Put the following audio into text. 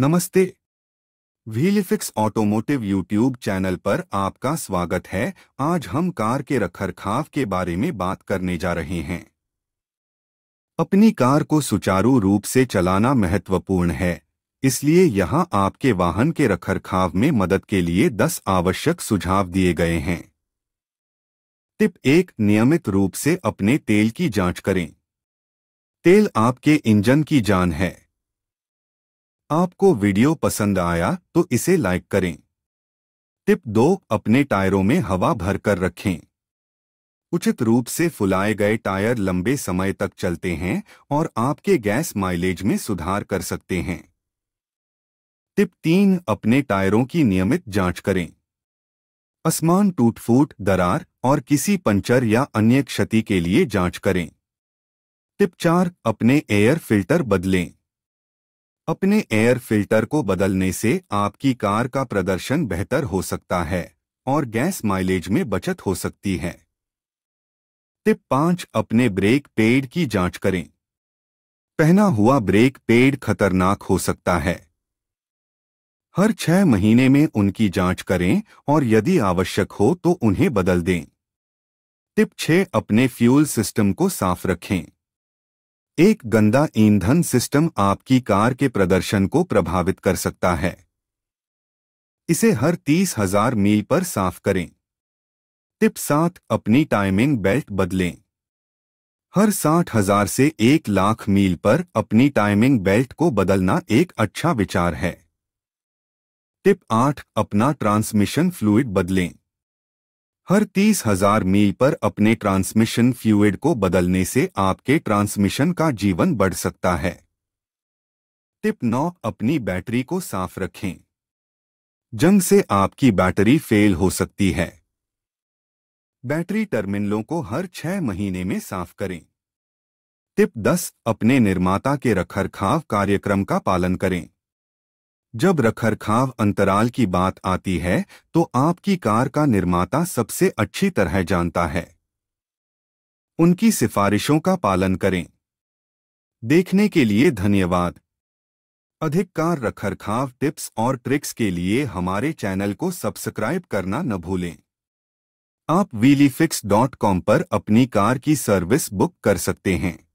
नमस्ते व्हीलिफिक्स automotive YouTube channel पर आपका स्वागत है आज हम कार के रखरखाव के बारे में बात करने जा रहे हैं अपनी कार को सुचारू रूप से चलाना महत्वपूर्ण है इसलिए यहां आपके वाहन के रखरखाव में मदद के लिए 10 आवश्यक सुझाव दिए गए हैं टिप एक नियमित रूप से अपने तेल की जांच करें तेल आपके इंजन की जान है आपको वीडियो पसंद आया तो इसे लाइक करें टिप दो अपने टायरों में हवा भरकर रखें उचित रूप से फुलाए गए टायर लंबे समय तक चलते हैं और आपके गैस माइलेज में सुधार कर सकते हैं टिप तीन अपने टायरों की नियमित जांच करें असमान टूट फूट दरार और किसी पंचर या अन्य क्षति के लिए जांच करें टिप चार अपने एयर फिल्टर बदलें अपने एयर फिल्टर को बदलने से आपकी कार का प्रदर्शन बेहतर हो सकता है और गैस माइलेज में बचत हो सकती है टिप पांच अपने ब्रेक पेड की जांच करें पहना हुआ ब्रेक पेड खतरनाक हो सकता है हर छह महीने में उनकी जांच करें और यदि आवश्यक हो तो उन्हें बदल दें टिप छह अपने फ्यूल सिस्टम को साफ रखें एक गंदा ईंधन सिस्टम आपकी कार के प्रदर्शन को प्रभावित कर सकता है इसे हर तीस हजार मील पर साफ करें टिप सात अपनी टाइमिंग बेल्ट बदलें हर साठ हजार से एक लाख मील पर अपनी टाइमिंग बेल्ट को बदलना एक अच्छा विचार है टिप आठ अपना ट्रांसमिशन फ्लूड बदलें हर तीस हजार मील पर अपने ट्रांसमिशन फ्यूएड को बदलने से आपके ट्रांसमिशन का जीवन बढ़ सकता है टिप नौ अपनी बैटरी को साफ रखें जंग से आपकी बैटरी फेल हो सकती है बैटरी टर्मिनलों को हर छह महीने में साफ करें टिप दस अपने निर्माता के रखरखाव कार्यक्रम का पालन करें जब रखरखाव अंतराल की बात आती है तो आपकी कार का निर्माता सबसे अच्छी तरह जानता है उनकी सिफारिशों का पालन करें देखने के लिए धन्यवाद अधिक कार रखरखाव टिप्स और ट्रिक्स के लिए हमारे चैनल को सब्सक्राइब करना न भूलें आप कॉम पर अपनी कार की सर्विस बुक कर सकते हैं